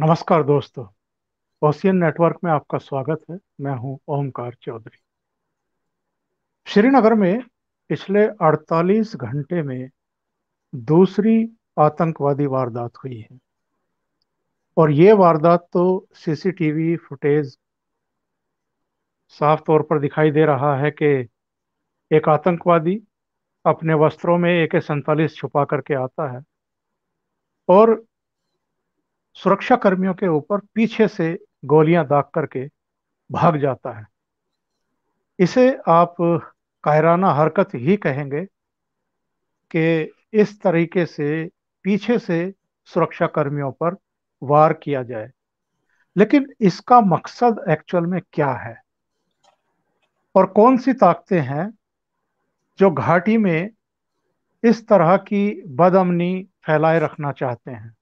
नमस्कार दोस्तों ocean network में आपका स्वागत है मैं हूं ओमकार चौधरी श्रीनगर में पिछले 48 घंटे में दूसरी आतंकवादी वारदात हुई है और ये वारदात तो सीसीटीवी फुटेज साफ तौर पर दिखाई दे रहा है कि एक आतंकवादी अपने वस्त्रों में एक सैतालीस सैंतालीस छुपा करके आता है और सुरक्षा कर्मियों के ऊपर पीछे से गोलियां दाग करके भाग जाता है इसे आप कायराना हरकत ही कहेंगे कि इस तरीके से पीछे से सुरक्षा कर्मियों पर वार किया जाए लेकिन इसका मकसद एक्चुअल में क्या है और कौन सी ताकतें हैं जो घाटी में इस तरह की बदअमनी फैलाए रखना चाहते हैं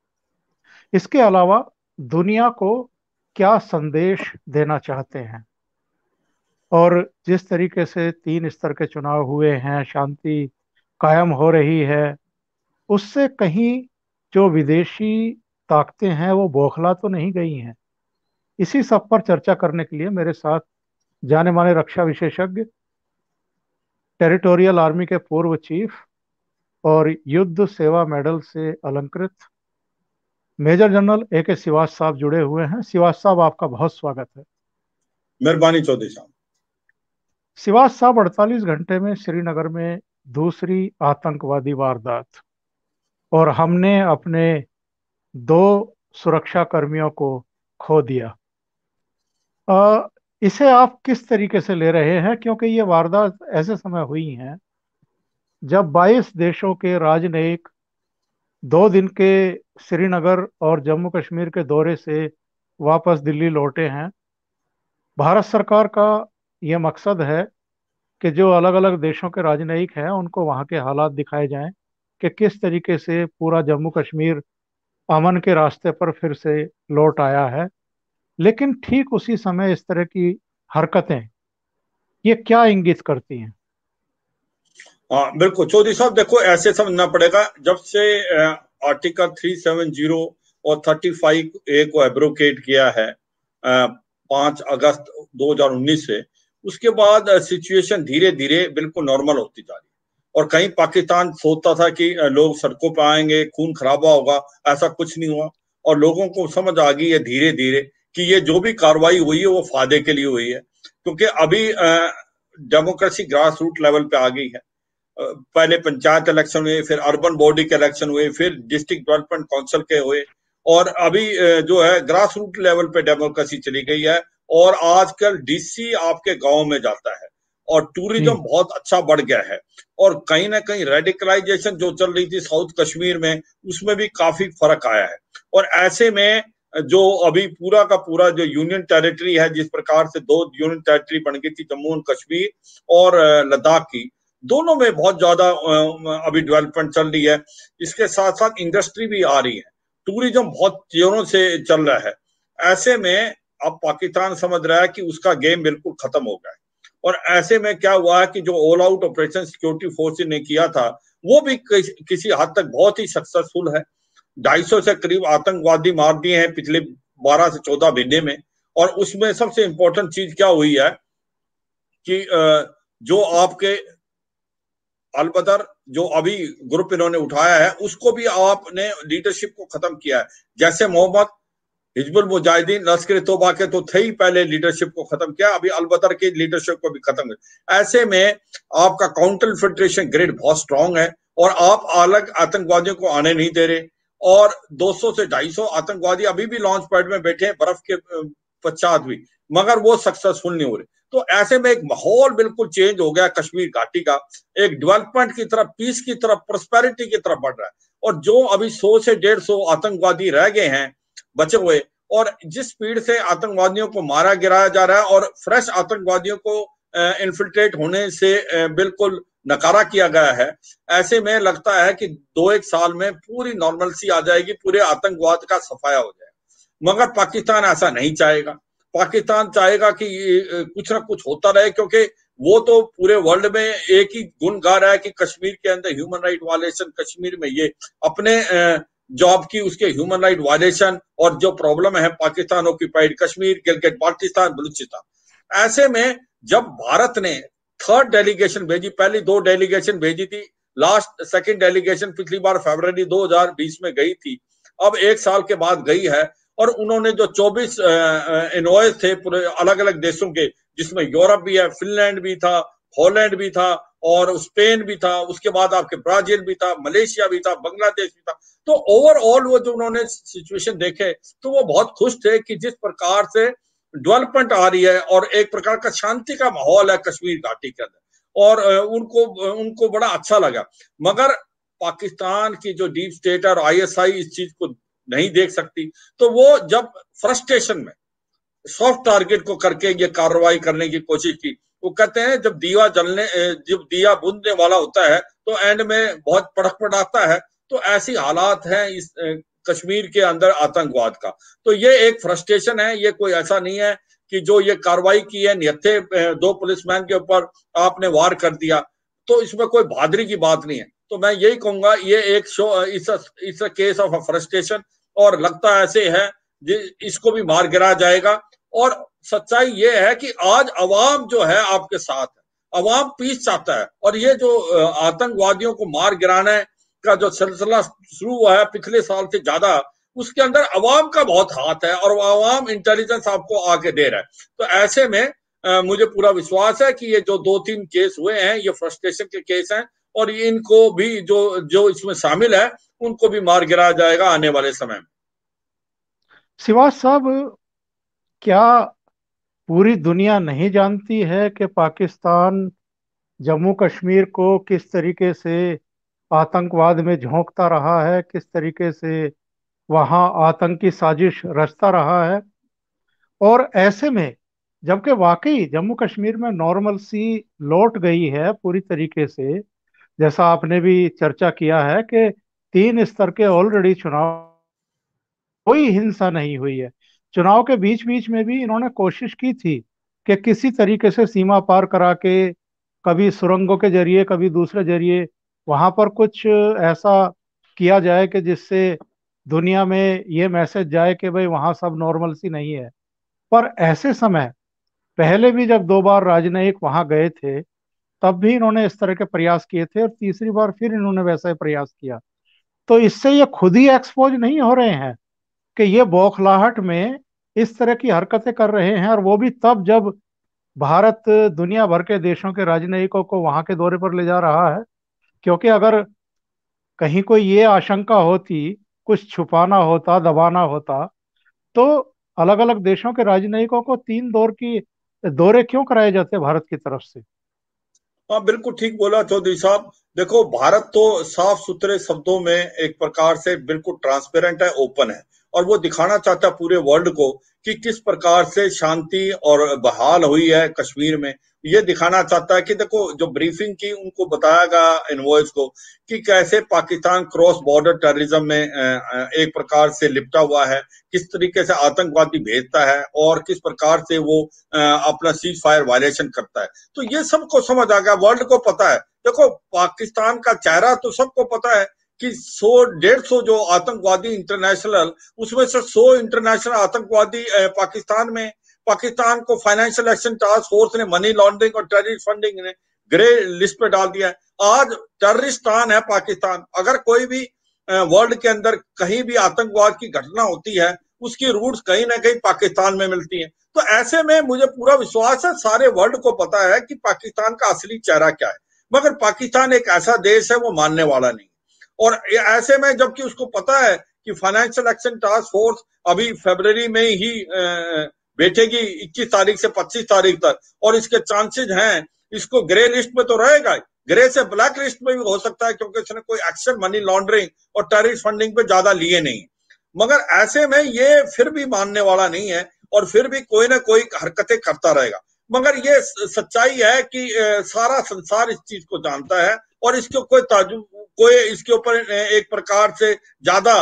इसके अलावा दुनिया को क्या संदेश देना चाहते हैं और जिस तरीके से तीन स्तर के चुनाव हुए हैं शांति कायम हो रही है उससे कहीं जो विदेशी ताकतें हैं वो बौखला तो नहीं गई हैं इसी सब पर चर्चा करने के लिए मेरे साथ जाने माने रक्षा विशेषज्ञ टेरिटोरियल आर्मी के पूर्व चीफ और युद्ध सेवा मेडल से अलंकृत मेजर जनरल ए के शिवास साहब जुड़े हुए हैं शिवास साहब आपका बहुत स्वागत है मेहरबानी चौधरी साहब शिवास साहब 48 घंटे में श्रीनगर में दूसरी आतंकवादी वारदात और हमने अपने दो सुरक्षा कर्मियों को खो दिया आ, इसे आप किस तरीके से ले रहे हैं क्योंकि ये वारदात ऐसे समय हुई हैं जब 22 देशों के राजनयिक दो दिन के श्रीनगर और जम्मू कश्मीर के दौरे से वापस दिल्ली लौटे हैं भारत सरकार का ये मकसद है कि जो अलग अलग देशों के राजनयिक हैं उनको वहाँ के हालात दिखाए जाएं कि किस तरीके से पूरा जम्मू कश्मीर अमन के रास्ते पर फिर से लौट आया है लेकिन ठीक उसी समय इस तरह की हरकतें ये क्या इंगित करती हैं हाँ बिल्कुल चौधरी साहब देखो ऐसे समझना पड़ेगा जब से आर्टिकल थ्री सेवन जीरो और थर्टी फाइव ए को एब्रोकेट किया है पांच अगस्त 2019 से उसके बाद सिचुएशन धीरे धीरे बिल्कुल नॉर्मल होती जा रही है और कहीं पाकिस्तान सोचता था कि लोग सड़कों पर आएंगे खून खराबा होगा ऐसा कुछ नहीं हुआ और लोगों को समझ आ गई है धीरे धीरे कि ये जो भी कार्रवाई हुई है वो फायदे के लिए हुई है क्योंकि अभी डेमोक्रेसी ग्रास रूट लेवल पे आ गई है पहले पंचायत इलेक्शन हुए फिर अर्बन बॉडी के इलेक्शन हुए फिर डिस्ट्रिक्ट डेवलपमेंट काउंसिल के हुए और अभी जो है ग्रास रूट लेवल पे डेमोक्रेसी चली गई है और आजकल डीसी आपके गांव में जाता है और टूरिज्म हम्म। बहुत अच्छा बढ़ गया है और कहीं ना कहीं रेडिकलाइजेशन जो चल रही थी साउथ कश्मीर में उसमें भी काफी फर्क आया है और ऐसे में जो अभी पूरा का पूरा जो यूनियन टेरिटरी है जिस प्रकार से दो यूनियन टेरिटरी बन गई थी जम्मू एंड कश्मीर और लद्दाख की दोनों में बहुत ज्यादा अभी डेवलपमेंट चल रही है इसके साथ साथ इंडस्ट्री भी आ रही है टूरिज्म बहुत जोरों से चल रहा है ऐसे में अब पाकिस्तान समझ रहा है कि उसका गेम बिल्कुल खत्म हो गया है और ऐसे में क्या हुआ है कि जो all out operation security force ने किया था वो भी किसी हद तक बहुत ही सक्सेसफुल है ढाई से करीब आतंकवादी मार दिए हैं पिछले 12 से 14 महीने में और उसमें सबसे इंपॉर्टेंट चीज क्या हुई है कि जो आपके अलबदर जो अभी ग्रुप इन्होंने उठाया है उसको भी आपने लीडरशिप को खत्म किया है जैसे मोहम्मद हिजबुल मुजाहिदीन लश्कर तोबा के तो थे ही पहले लीडरशिप को खत्म किया अभी अलबदर की लीडरशिप को भी खत्म किया ऐसे में आपका काउंटर फिल्ट्रेशन ग्रेड बहुत स्ट्रांग है और आप अलग आतंकवादियों को आने नहीं दे रहे और 200 से 250 आतंकवादी अभी भी लॉन्च पैड में बैठे हैं बर्फ के पश्चात भी मगर वो सक्सेसफुल नहीं हो रहे तो ऐसे में एक माहौल बिल्कुल चेंज हो गया कश्मीर घाटी का एक डेवलपमेंट की तरफ पीस की तरफ प्रोस्पेरिटी की तरफ बढ़ रहा है और जो अभी सौ से डेढ़ सौ आतंकवादी रह गए हैं बचे हुए और जिस स्पीड से आतंकवादियों को मारा गिराया जा रहा है और फ्रेश आतंकवादियों को इन्फिल्ट्रेट होने से बिल्कुल नकारा किया गया है ऐसे में लगता है कि दो एक साल में पूरी नॉर्मलसी आ जाएगी पूरे आतंकवाद का सफाया हो जाएगा मगर पाकिस्तान ऐसा नहीं चाहेगा पाकिस्तान चाहेगा कि कुछ ना कुछ होता रहे क्योंकि वो तो पूरे वर्ल्ड में एक ही गुण गा रहा है कि कश्मीर के अंदर ह्यूमन राइट वायलेशन कश्मीर में ये अपने जॉब की उसके ह्यूमन राइट वायलेशन और जो प्रॉब्लम है पाकिस्तान ऑक्यूपाइड कश्मीर गिलगित पाकिस्तान बलूचिस्तान ऐसे में जब भारत ने थर्ड डेलीगेशन भेजी पहली दो डेलीगेशन भेजी थी लास्ट सेकेंड डेलीगेशन पिछली बार फेबर दो में गई थी अब एक साल के बाद गई है और उन्होंने जो 24 इनवॉयस थे पूरे अलग अलग देशों के जिसमें यूरोप भी है फिनलैंड भी था हॉलैंड भी था और स्पेन भी था उसके बाद आपके ब्राजील भी था मलेशिया भी था बांग्लादेश भी था तो ओवरऑल वो जो उन्होंने सिचुएशन देखे तो वो बहुत खुश थे कि जिस प्रकार से डेवलपमेंट आ रही है और एक प्रकार का शांति का माहौल है कश्मीर घाटी के अंदर और उनको उनको बड़ा अच्छा लगा मगर पाकिस्तान की जो डीप स्टेट और आईएसआई इस चीज को नहीं देख सकती तो वो जब फ्रस्ट्रेशन में सॉफ्ट टारगेट को करके ये कार्रवाई करने की कोशिश की वो कहते हैं जब दीवा जलने जब दिया बुंदने वाला होता है तो एंड में बहुत पड़क पड़ाता है तो ऐसी हालात है इस कश्मीर के अंदर आतंकवाद का तो ये एक फ्रस्ट्रेशन है ये कोई ऐसा नहीं है कि जो ये कार्रवाई की है निहत्थे दो पुलिसमैन के ऊपर आपने वार कर दिया तो इसमें कोई बहादरी की बात नहीं है तो मैं यही कहूंगा ये एक शो इस इस केस ऑफ फ्रस्ट्रेशन और लगता ऐसे है इसको भी मार गिरा जाएगा और सच्चाई ये है कि आज अवाम जो है आपके साथ अवाम पीस चाहता है और ये जो आतंकवादियों को मार गिराने का जो सिलसिला शुरू हुआ है पिछले साल से ज्यादा उसके अंदर अवाम का बहुत हाथ है और अवाम इंटेलिजेंस आपको आके दे रहा है तो ऐसे में आ, मुझे पूरा विश्वास है कि ये जो दो तीन केस हुए हैं ये फ्रस्ट्रेशन के केस हैं और इनको भी जो जो इसमें शामिल है उनको भी मार गिराया जाएगा आने वाले समय में सिवाज साहब क्या पूरी दुनिया नहीं जानती है कि पाकिस्तान जम्मू कश्मीर को किस तरीके से आतंकवाद में झोंकता रहा है किस तरीके से वहां आतंकी साजिश रचता रहा है और ऐसे में जबकि वाकई जम्मू कश्मीर में नॉर्मल सी लौट गई है पूरी तरीके से जैसा आपने भी चर्चा किया है कि तीन स्तर के ऑलरेडी चुनाव कोई हिंसा नहीं हुई है चुनाव के बीच बीच में भी इन्होंने कोशिश की थी कि किसी तरीके से सीमा पार करा के कभी सुरंगों के जरिए कभी दूसरे जरिए वहां पर कुछ ऐसा किया जाए कि जिससे दुनिया में ये मैसेज जाए कि भाई वहां सब नॉर्मल सी नहीं है पर ऐसे समय पहले भी जब दो बार राजनयिक वहां गए थे तब भी इन्होंने इस तरह के प्रयास किए थे और तीसरी बार फिर इन्होंने वैसा ही प्रयास किया तो इससे ये खुद ही एक्सपोज नहीं हो रहे हैं कि ये बौखलाहट में इस तरह की हरकतें कर रहे हैं और वो भी तब जब भारत दुनिया भर के देशों के राजनयिकों को वहां के दौरे पर ले जा रहा है क्योंकि अगर कहीं कोई ये आशंका होती कुछ छुपाना होता दबाना होता तो अलग अलग देशों के राजनयिकों को तीन दौर की दौरे क्यों कराए जाते भारत की तरफ से हाँ बिल्कुल ठीक बोला चौधरी साहब देखो भारत तो साफ सुथरे शब्दों में एक प्रकार से बिल्कुल ट्रांसपेरेंट है ओपन है और वो दिखाना चाहता पूरे वर्ल्ड को कि किस प्रकार से शांति और बहाल हुई है कश्मीर में ये दिखाना चाहता है कि देखो जो ब्रीफिंग की उनको बताया गया इन्वॉइस को कि कैसे पाकिस्तान क्रॉस बॉर्डर टेररिज्म में एक प्रकार से लिपटा हुआ है किस तरीके से आतंकवादी भेजता है और किस प्रकार से वो अपना सीज फायर वायलेशन करता है तो ये सबको समझ आ गया वर्ल्ड को पता है देखो पाकिस्तान का चेहरा तो सबको पता है कि 100 डेढ़ सौ जो आतंकवादी इंटरनेशनल उसमें से 100 इंटरनेशनल आतंकवादी पाकिस्तान में पाकिस्तान को फाइनेंशियल एक्शन टास्क फोर्स ने मनी लॉन्ड्रिंग और टेररिस्ट फंडिंग ने ग्रे लिस्ट पे डाल दिया है आज टेररिस्तान है पाकिस्तान अगर कोई भी वर्ल्ड के अंदर कहीं भी आतंकवाद की घटना होती है उसकी रूट्स कहीं ना कहीं पाकिस्तान में मिलती है तो ऐसे में मुझे पूरा विश्वास है सारे वर्ल्ड को पता है कि पाकिस्तान का असली चेहरा क्या है मगर पाकिस्तान एक ऐसा देश है वो मानने वाला नहीं और ऐसे में जबकि उसको पता है कि फाइनेंशियल एक्शन टास्क फोर्स अभी फेबररी में ही बैठेगी 21 तारीख से 25 तारीख तक और इसके चांसेस हैं इसको ग्रे लिस्ट में तो रहेगा ग्रे से ब्लैक लिस्ट में भी हो सकता है क्योंकि इसने कोई एक्शन मनी लॉन्ड्रिंग और टेरिस फंडिंग पे ज्यादा लिए नहीं मगर ऐसे में ये फिर भी मानने वाला नहीं है और फिर भी कोई ना कोई हरकतें करता रहेगा मगर ये सच्चाई है कि सारा संसार इस चीज को जानता है और इसको कोई ताजुब कोई इसके ऊपर एक प्रकार से ज्यादा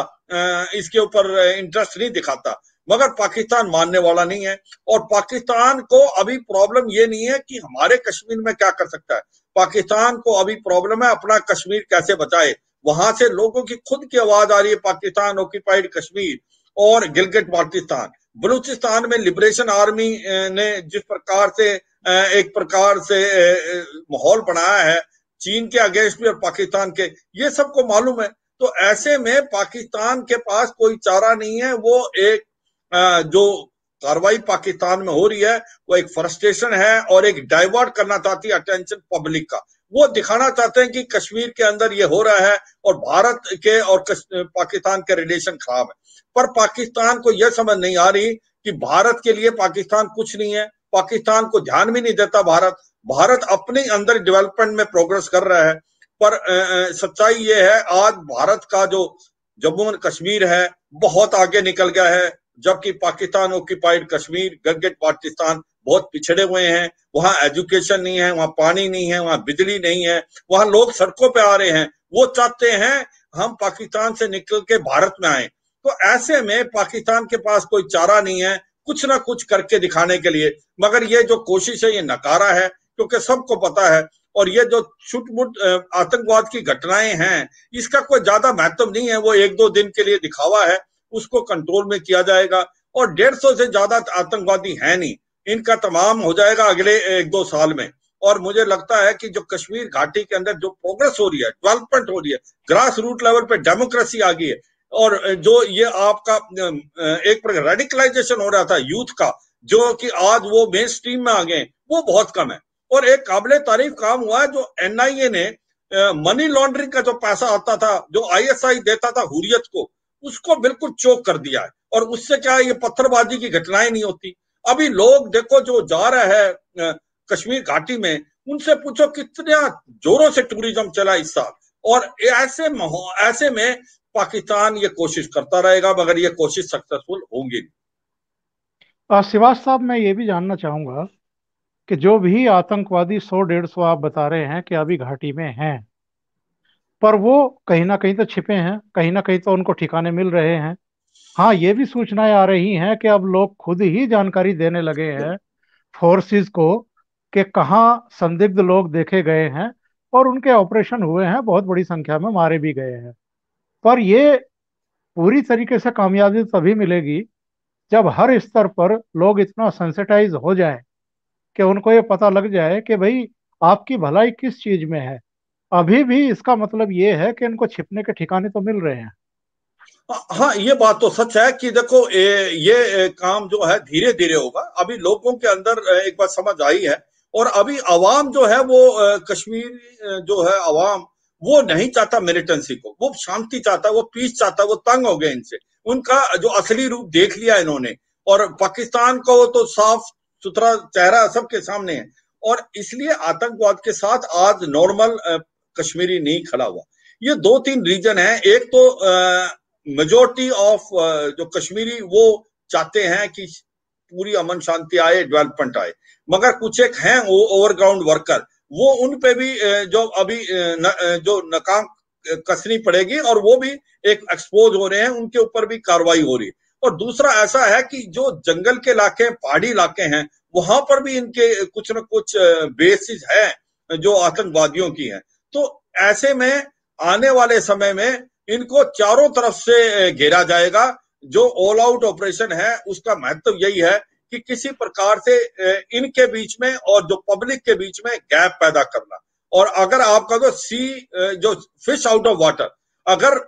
इसके ऊपर इंटरेस्ट नहीं दिखाता मगर पाकिस्तान मानने वाला नहीं है और पाकिस्तान को अभी प्रॉब्लम ये नहीं है कि हमारे कश्मीर में क्या कर सकता है पाकिस्तान को अभी प्रॉब्लम है अपना कश्मीर कैसे बचाए वहां से लोगों की खुद की आवाज आ रही है पाकिस्तान ऑक्यूपाइड कश्मीर और गिलगिट बाल्टिस्तान बलूचिस्तान में लिबरेशन आर्मी ने जिस प्रकार से एक प्रकार से माहौल बनाया है चीन के अगेंस्ट भी और पाकिस्तान के ये सबको मालूम है तो ऐसे में पाकिस्तान के पास कोई चारा नहीं है वो एक जो कार्रवाई पाकिस्तान में हो रही है वो एक फ्रस्ट्रेशन है और एक डाइवर्ट करना चाहती है अटेंशन पब्लिक का वो दिखाना चाहते हैं कि कश्मीर के अंदर ये हो रहा है और भारत के और पाकिस्तान के रिलेशन खराब है पर पाकिस्तान को यह समझ नहीं आ रही कि भारत के लिए पाकिस्तान कुछ नहीं है पाकिस्तान को ध्यान भी नहीं देता भारत भारत अपने अंदर डेवलपमेंट में प्रोग्रेस कर रहा है पर सच्चाई ये है आज भारत का जो जम्मू और कश्मीर है बहुत आगे निकल गया है जबकि पाकिस्तान ऑक्यूपाइड कश्मीर गगेट पाकिस्तान बहुत पिछड़े हुए हैं वहां एजुकेशन नहीं है वहां पानी नहीं है वहां बिजली नहीं है वहां लोग सड़कों पे आ रहे हैं वो चाहते हैं हम पाकिस्तान से निकल के भारत में आए तो ऐसे में पाकिस्तान के पास कोई चारा नहीं है कुछ ना कुछ करके दिखाने के लिए मगर ये जो कोशिश है ये नकारा है क्योंकि सबको पता है और ये जो छुटमुट आतंकवाद की घटनाएं हैं इसका कोई ज्यादा महत्व नहीं है वो एक दो दिन के लिए दिखावा है उसको कंट्रोल में किया जाएगा और डेढ़ सौ से ज्यादा आतंकवादी है नहीं इनका तमाम हो जाएगा अगले एक दो साल में और मुझे लगता है कि जो कश्मीर घाटी के अंदर जो प्रोग्रेस हो रही है डेवलपमेंट हो रही है ग्रास रूट लेवल पे डेमोक्रेसी आ गई है और जो ये आपका एक प्रकार रेडिकलाइजेशन हो रहा था यूथ का जो कि आज वो मेन स्ट्रीम में आ गए वो बहुत कम है और एक काबिल तारीफ काम हुआ है जो एनआईए ने मनी लॉन्ड्रिंग का जो पैसा आता था जो आईएसआई देता था हुरियत को उसको बिल्कुल चोक कर दिया है और उससे क्या है ये पत्थरबाजी की घटनाएं नहीं होती अभी लोग देखो जो जा रहा है कश्मीर घाटी में उनसे पूछो कितना जोरों से टूरिज्म चला इस साल और ऐसे ऐसे में पाकिस्तान ये कोशिश करता रहेगा मगर ये कोशिश सक्सेसफुल होंगी शिवाज साहब मैं ये भी जानना चाहूंगा कि जो भी आतंकवादी सौ डेढ़ सौ आप बता रहे हैं कि अभी घाटी में हैं पर वो कहीं ना कहीं तो छिपे हैं कहीं ना कहीं तो उनको ठिकाने मिल रहे हैं हाँ ये भी सूचनाएं आ रही हैं कि अब लोग खुद ही जानकारी देने लगे हैं फोर्सेस को कि कहाँ संदिग्ध लोग देखे गए हैं और उनके ऑपरेशन हुए हैं बहुत बड़ी संख्या में मारे भी गए हैं पर ये पूरी तरीके से कामयाबी तभी मिलेगी जब हर स्तर पर लोग इतना सेंसिटाइज हो जाएं कि उनको ये पता लग जाए कि भाई आपकी भलाई किस चीज में है अभी भी इसका मतलब ये है कि इनको छिपने के ठिकाने तो मिल रहे हैं हाँ, हाँ ये बात तो सच है कि देखो ए, ये ए, काम जो है धीरे धीरे होगा अभी लोगों के अंदर एक बात समझ आई है और अभी आवाम जो है वो कश्मीर जो है आवाम वो नहीं चाहता मिलिटेंसी को वो शांति चाहता है वो पीस चाहता है वो तंग हो गए इनसे उनका जो असली रूप देख लिया इन्होंने और पाकिस्तान को तो साफ सुथरा चेहरा सबके सामने है और इसलिए आतंकवाद के साथ आज नॉर्मल कश्मीरी नहीं खड़ा हुआ ये दो तीन रीजन है एक तो मेजोरिटी ऑफ जो कश्मीरी वो चाहते हैं कि पूरी अमन शांति आए डेवलपमेंट आए मगर कुछ एक हैं वो ओवरग्राउंड वर्कर वो उन पे भी जो अभी न, जो नकाम कसनी पड़ेगी और वो भी एक एक्सपोज हो रहे हैं उनके ऊपर भी कार्रवाई हो रही है और दूसरा ऐसा है कि जो जंगल के इलाके पहाड़ी इलाके हैं वहां पर भी इनके कुछ न कुछ बेसिस है जो आतंकवादियों की है तो ऐसे में आने वाले समय में इनको चारों तरफ से घेरा जाएगा जो ऑल आउट ऑपरेशन है उसका महत्व यही है कि किसी प्रकार से इनके बीच में और जो पब्लिक के बीच में गैप पैदा करना और अगर आपका जो सी जो फिश आउट ऑफ वाटर अगर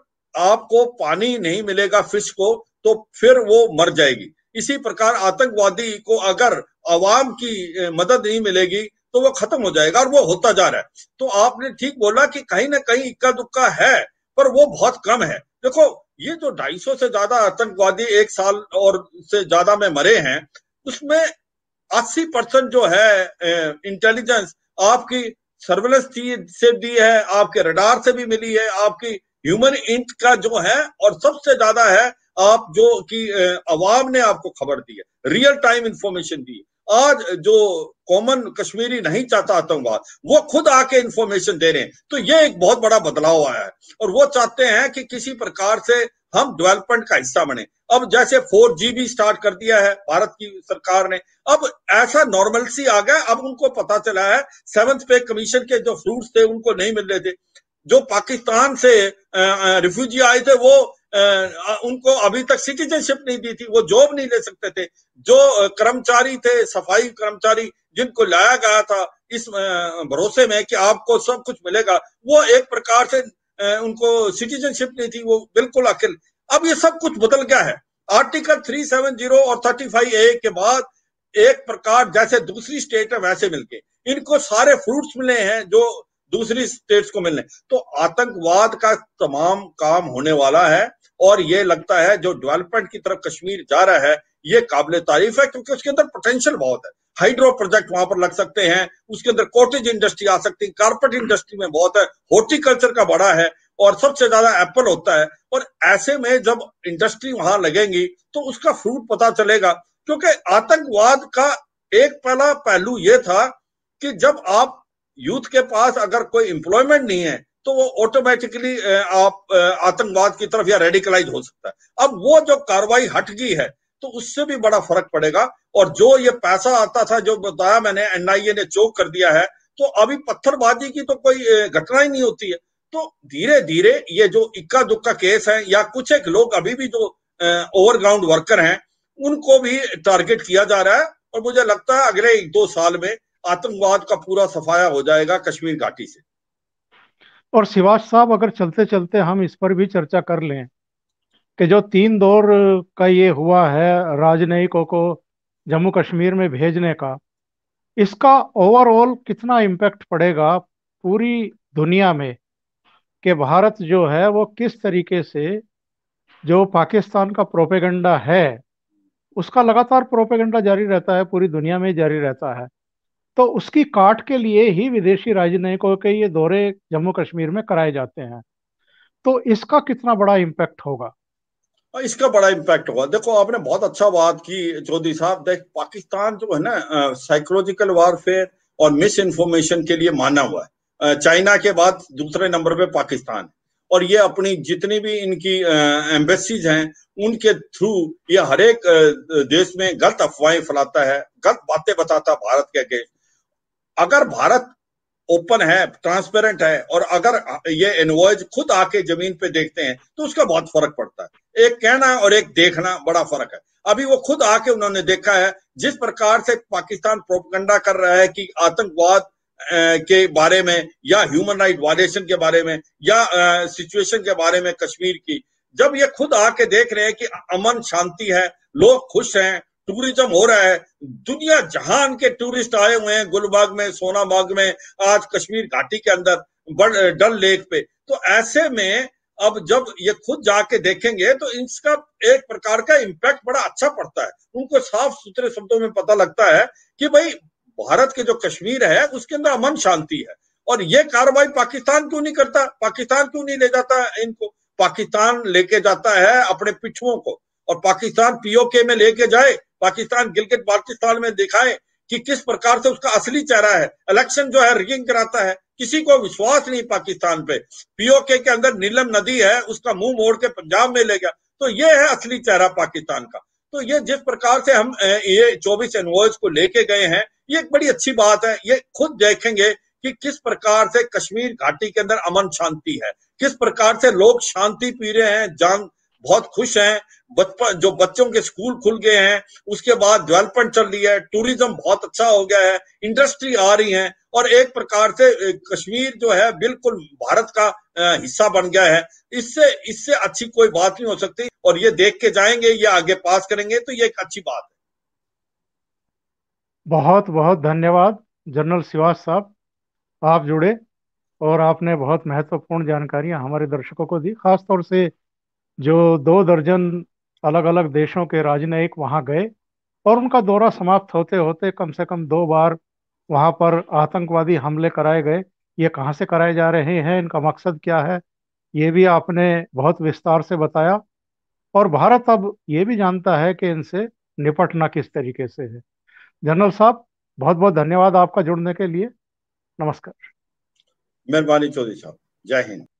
आपको पानी नहीं मिलेगा फिश को तो फिर वो मर जाएगी इसी प्रकार आतंकवादी को अगर आवाम की मदद नहीं मिलेगी तो वो खत्म हो जाएगा और वो होता जा रहा है तो आपने ठीक बोला कि कहीं ना कहीं इक्का दुक्का है पर वो बहुत कम है देखो ये जो सौ से ज्यादा आतंकवादी एक साल और से ज्यादा में मरे हैं उसमें 80 परसेंट जो है इंटेलिजेंस आपकी सर्वेलेंस से दी है आपके रडार से भी मिली है आपकी ह्यूमन इंट का जो है और सबसे ज्यादा है आप जो कि अवाम ने आपको खबर दी है रियल टाइम इंफॉर्मेशन दी आज जो कॉमन कश्मीरी नहीं चाहता आतंकवाद वो खुद आके इंफॉर्मेशन दे रहे हैं तो ये एक बहुत बड़ा बदलाव आया है और वो चाहते हैं कि किसी प्रकार से हम डेवलपमेंट का हिस्सा बने अब जैसे फोर जी भी स्टार्ट कर दिया है भारत की सरकार ने अब ऐसा नॉर्मलसी आ गया अब उनको पता चला है सेवंथ पे कमीशन के जो फ्रूट्स थे उनको नहीं मिल रहे थे जो पाकिस्तान से रिफ्यूजी आए थे वो उनको अभी तक सिटीजनशिप नहीं दी थी वो जॉब नहीं ले सकते थे जो कर्मचारी थे सफाई कर्मचारी जिनको लाया गया था इस भरोसे में कि आपको सब कुछ मिलेगा वो एक प्रकार से उनको सिटीजनशिप नहीं थी वो बिल्कुल आखिर अब ये सब कुछ बदल गया है आर्टिकल 370 और 35 ए के बाद एक प्रकार जैसे दूसरी स्टेट है वैसे मिलके इनको सारे फ्रूट्स मिले हैं जो दूसरी स्टेट्स को मिलने तो आतंकवाद का तमाम काम होने वाला है और ये लगता है जो डेवलपमेंट की तरफ कश्मीर जा रहा है ये काबिल तारीफ है क्योंकि उसके अंदर पोटेंशियल बहुत है हाइड्रो प्रोजेक्ट वहां पर लग सकते हैं उसके अंदर कॉटेज इंडस्ट्री आ सकती है कारपेट इंडस्ट्री में बहुत है हॉर्टिकल्चर का बड़ा है और सबसे ज्यादा एप्पल होता है और ऐसे में जब इंडस्ट्री वहां लगेंगी तो उसका फ्रूट पता चलेगा क्योंकि आतंकवाद का एक पहला पहलू यह था कि जब आप यूथ के पास अगर कोई एम्प्लॉयमेंट नहीं है तो वो ऑटोमेटिकली आप आतंकवाद की तरफ या रेडिकलाइज हो सकता है अब वो जो कार्रवाई हट गई है तो उससे भी बड़ा फर्क पड़ेगा और जो ये पैसा आता था जो बताया मैंने एनआईए ने चोक कर दिया है तो अभी पत्थरबाजी की तो कोई घटना ही नहीं होती है तो धीरे धीरे ये जो इक्का दुक्का केस है या कुछ एक लोग अभी भी जो ओवरग्राउंड वर्कर हैं उनको भी टारगेट किया जा रहा है और मुझे लगता है अगले एक दो साल में आतंकवाद का पूरा सफाया हो जाएगा कश्मीर घाटी से और शिवाज साहब अगर चलते चलते हम इस पर भी चर्चा कर लें कि जो तीन दौर का ये हुआ है राजनयिकों को जम्मू कश्मीर में भेजने का इसका ओवरऑल कितना इम्पैक्ट पड़ेगा पूरी दुनिया में कि भारत जो है वो किस तरीके से जो पाकिस्तान का प्रोपेगेंडा है उसका लगातार प्रोपेगेंडा जारी रहता है पूरी दुनिया में जारी रहता है तो उसकी काट के लिए ही विदेशी राजनयिकों के ये दौरे जम्मू कश्मीर में कराए जाते हैं तो इसका कितना बड़ा इम्पैक्ट होगा इसका बड़ा इम्पैक्ट होगा देखो आपने बहुत अच्छा बात की चौधरी साहब देख पाकिस्तान जो है ना साइकोलॉजिकल वारफेयर और मिस इन्फॉर्मेशन के लिए माना हुआ है चाइना के बाद दूसरे नंबर पे पाकिस्तान और ये अपनी जितनी भी इनकी एम्बेसीज हैं उनके थ्रू ये हर एक देश में गलत अफवाहें फैलाता है गलत बातें बताता है भारत के अगेंस्ट अगर भारत ओपन है ट्रांसपेरेंट है और अगर ये इन्वॉइज खुद आके जमीन पे देखते हैं तो उसका बहुत फर्क पड़ता है एक कहना और एक देखना बड़ा फर्क है अभी वो खुद आके उन्होंने देखा है जिस प्रकार से पाकिस्तान प्रोपगंडा कर रहा है कि आतंकवाद के बारे में या ह्यूमन राइट वायलेशन के बारे में या सिचुएशन के बारे में कश्मीर की जब ये खुद आके देख रहे हैं कि अमन शांति है लोग खुश हैं टूरिज्म हो रहा है दुनिया जहान के टूरिस्ट आए हुए हैं गुलबाग में सोनाबाग में आज कश्मीर घाटी के अंदर डल लेक पे तो ऐसे में अब जब ये खुद जाके देखेंगे तो इसका एक प्रकार का इम्पैक्ट बड़ा अच्छा पड़ता है उनको साफ सुथरे शब्दों में पता लगता है कि भाई भारत के जो कश्मीर है उसके अंदर अमन शांति है और ये कार्रवाई पाकिस्तान क्यों नहीं करता पाकिस्तान क्यों नहीं ले जाता है इनको पाकिस्तान लेके जाता है अपने पिछुओं को और पाकिस्तान पीओके में लेके जाए पाकिस्तान गिलगित बाल्टिस्तान में दिखाए कि किस प्रकार से उसका असली चेहरा है इलेक्शन जो है रिगिंग कराता है किसी को विश्वास नहीं पाकिस्तान पे पीओके के अंदर नीलम नदी है उसका मुंह मोड़ के पंजाब में ले गया तो ये है असली चेहरा पाकिस्तान का तो ये जिस प्रकार से हम ये चौबीस एनवॉयज को लेके गए हैं ये एक बड़ी अच्छी बात है ये खुद देखेंगे कि किस प्रकार से कश्मीर घाटी के अंदर अमन शांति है किस प्रकार से लोग शांति पी रहे हैं जान बहुत खुश हैं बचपन जो बच्चों के स्कूल खुल गए हैं उसके बाद डेवलपमेंट चल रही है टूरिज्म बहुत अच्छा हो गया है इंडस्ट्री आ रही है और एक प्रकार से कश्मीर जो है बिल्कुल भारत का हिस्सा बन गया है इससे इससे अच्छी कोई बात नहीं हो सकती और ये देख के जाएंगे ये आगे पास करेंगे तो ये एक अच्छी बात है बहुत बहुत धन्यवाद जनरल शिवास साहब आप जुड़े और आपने बहुत महत्वपूर्ण जानकारियां हमारे दर्शकों को दी खासतौर से जो दो दर्जन अलग अलग देशों के राजनयिक वहाँ गए और उनका दौरा समाप्त होते होते कम से कम दो बार वहाँ पर आतंकवादी हमले कराए गए ये कहाँ से कराए जा रहे हैं इनका मकसद क्या है ये भी आपने बहुत विस्तार से बताया और भारत अब ये भी जानता है कि इनसे निपटना किस तरीके से है जनरल साहब बहुत बहुत धन्यवाद आपका जुड़ने के लिए नमस्कार मेहरबानी चौधरी साहब जय हिंद